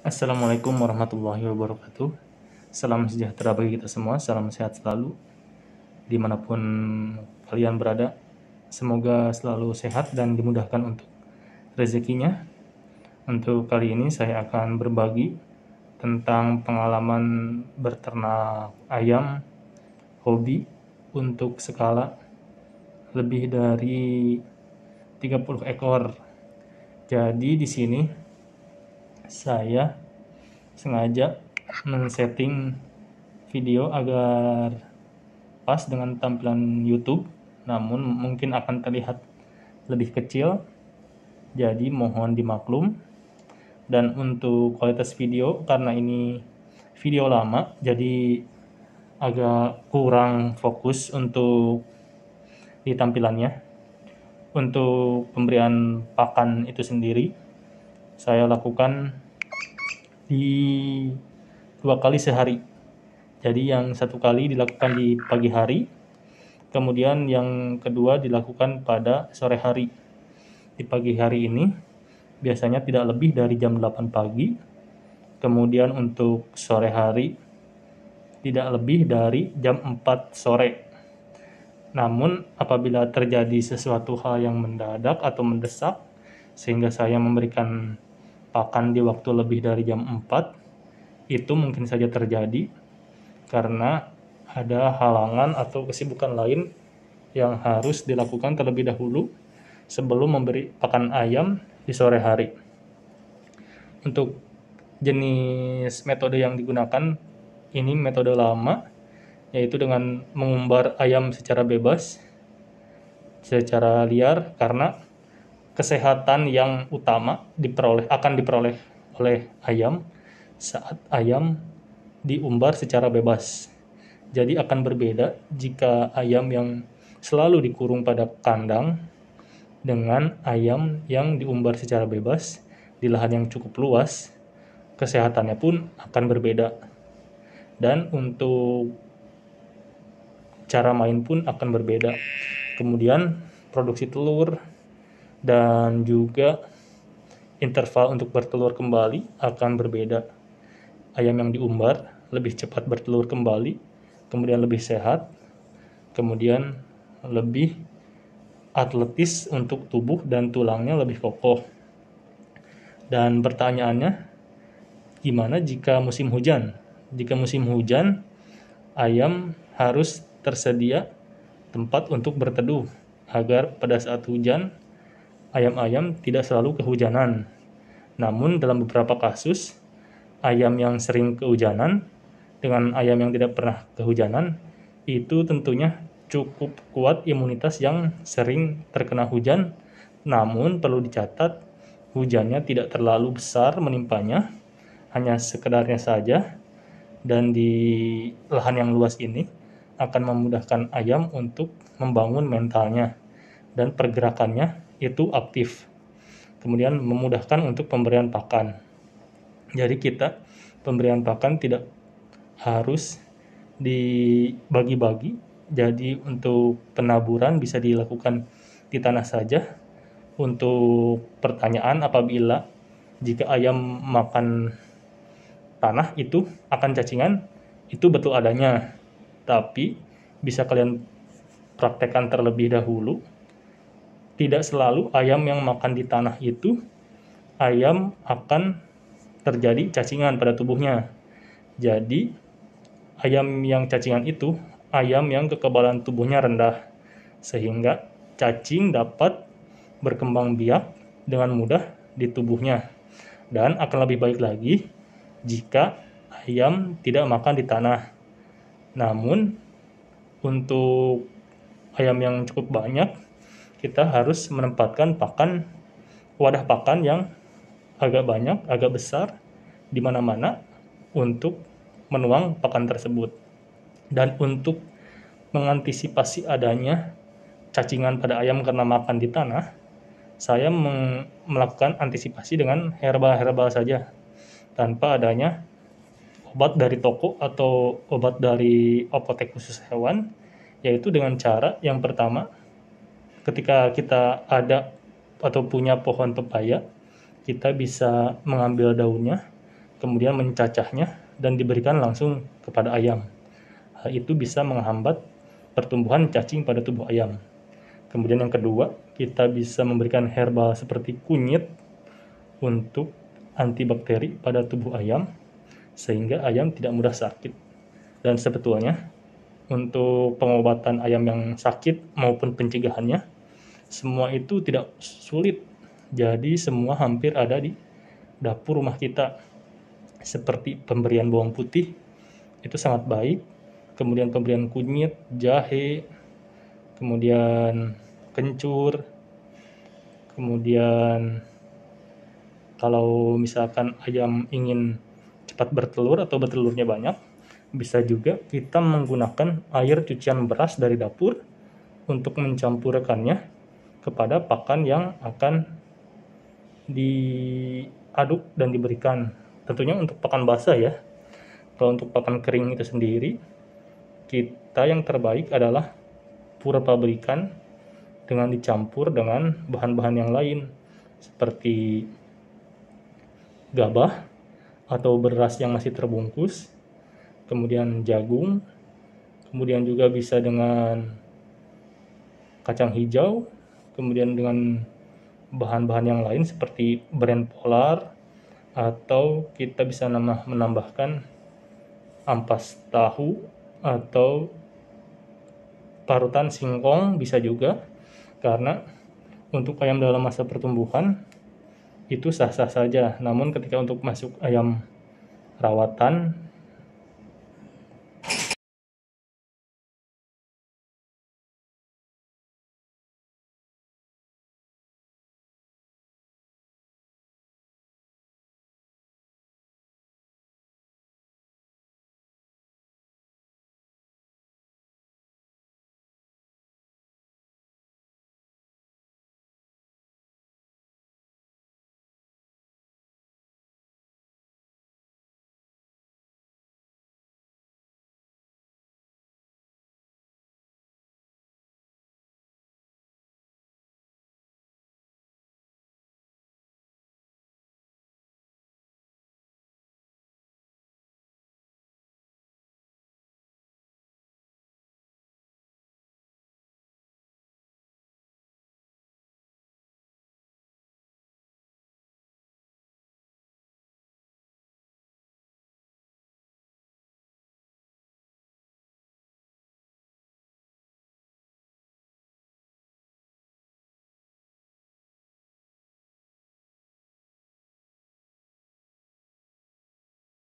Assalamualaikum warahmatullahi wabarakatuh. Salam sejahtera bagi kita semua, salam sehat selalu dimanapun kalian berada. Semoga selalu sehat dan dimudahkan untuk rezekinya. Untuk kali ini saya akan berbagi tentang pengalaman berternak ayam hobi untuk skala lebih dari 30 ekor. Jadi di sini saya sengaja men-setting video agar pas dengan tampilan YouTube namun mungkin akan terlihat lebih kecil jadi mohon dimaklum dan untuk kualitas video karena ini video lama jadi agak kurang fokus untuk di tampilannya untuk pemberian pakan itu sendiri saya lakukan di dua kali sehari. Jadi yang satu kali dilakukan di pagi hari, kemudian yang kedua dilakukan pada sore hari. Di pagi hari ini biasanya tidak lebih dari jam 8 pagi. Kemudian untuk sore hari tidak lebih dari jam 4 sore. Namun apabila terjadi sesuatu hal yang mendadak atau mendesak sehingga saya memberikan pakan di waktu lebih dari jam 4 itu mungkin saja terjadi karena ada halangan atau kesibukan lain yang harus dilakukan terlebih dahulu sebelum memberi pakan ayam di sore hari. Untuk jenis metode yang digunakan ini metode lama yaitu dengan mengumbar ayam secara bebas secara liar karena kesehatan yang utama diperoleh akan diperoleh oleh ayam saat ayam diumbar secara bebas. Jadi akan berbeda jika ayam yang selalu dikurung pada kandang dengan ayam yang diumbar secara bebas di lahan yang cukup luas, kesehatannya pun akan berbeda. Dan untuk cara main pun akan berbeda. Kemudian produksi telur dan juga interval untuk bertelur kembali akan berbeda. Ayam yang diumbar lebih cepat bertelur kembali, kemudian lebih sehat, kemudian lebih atletis untuk tubuh dan tulangnya lebih kokoh. Dan pertanyaannya, gimana jika musim hujan? Jika musim hujan, ayam harus tersedia tempat untuk berteduh agar pada saat hujan ayam-ayam tidak selalu kehujanan. Namun dalam beberapa kasus, ayam yang sering kehujanan dengan ayam yang tidak pernah kehujanan itu tentunya cukup kuat imunitas yang sering terkena hujan. Namun perlu dicatat hujannya tidak terlalu besar menimpanya, hanya sekedarnya saja dan di lahan yang luas ini akan memudahkan ayam untuk membangun mentalnya dan pergerakannya itu aktif. Kemudian memudahkan untuk pemberian pakan. Jadi kita pemberian pakan tidak harus dibagi-bagi. Jadi untuk penaburan bisa dilakukan di tanah saja. Untuk pertanyaan apabila jika ayam makan tanah itu akan cacingan itu betul adanya. Tapi bisa kalian praktekkan terlebih dahulu tidak selalu ayam yang makan di tanah itu ayam akan terjadi cacingan pada tubuhnya. Jadi ayam yang cacingan itu ayam yang kekebalan tubuhnya rendah sehingga cacing dapat berkembang biak dengan mudah di tubuhnya dan akan lebih baik lagi jika ayam tidak makan di tanah. Namun untuk ayam yang cukup banyak kita harus menempatkan pakan wadah pakan yang agak banyak, agak besar di mana-mana untuk menuang pakan tersebut. Dan untuk mengantisipasi adanya cacingan pada ayam karena makan di tanah, saya melakukan antisipasi dengan herbal-herbal saja tanpa adanya obat dari toko atau obat dari apotek khusus hewan yaitu dengan cara yang pertama ketika kita ada atau punya pohon pepaya, kita bisa mengambil daunnya, kemudian mencacahnya dan diberikan langsung kepada ayam. Hal nah, itu bisa menghambat pertumbuhan cacing pada tubuh ayam. Kemudian yang kedua, kita bisa memberikan herbal seperti kunyit untuk antibakteri pada tubuh ayam sehingga ayam tidak mudah sakit. Dan sebetulnya untuk pengobatan ayam yang sakit maupun pencegahannya semua itu tidak sulit. Jadi semua hampir ada di dapur rumah kita. Seperti pemberian bawang putih itu sangat baik. Kemudian pemberian kunyit, jahe, kemudian kencur, kemudian kalau misalkan ayam ingin cepat bertelur atau bertelurnya banyak, bisa juga kita menggunakan air cucian beras dari dapur untuk mencampurkannya kepada pakan yang akan diaduk dan diberikan. Tentunya untuk pakan basah ya. Kalau untuk pakan kering itu sendiri, kita yang terbaik adalah pura pabrikan dengan dicampur dengan bahan-bahan yang lain seperti gabah atau beras yang masih terbungkus, kemudian jagung, kemudian juga bisa dengan kacang hijau, kemudian dengan bahan-bahan yang lain seperti brand polar atau kita bisa menambahkan ampas tahu atau parutan singkong bisa juga karena untuk ayam dalam masa pertumbuhan itu sah-sah saja namun ketika untuk masuk ayam rawatan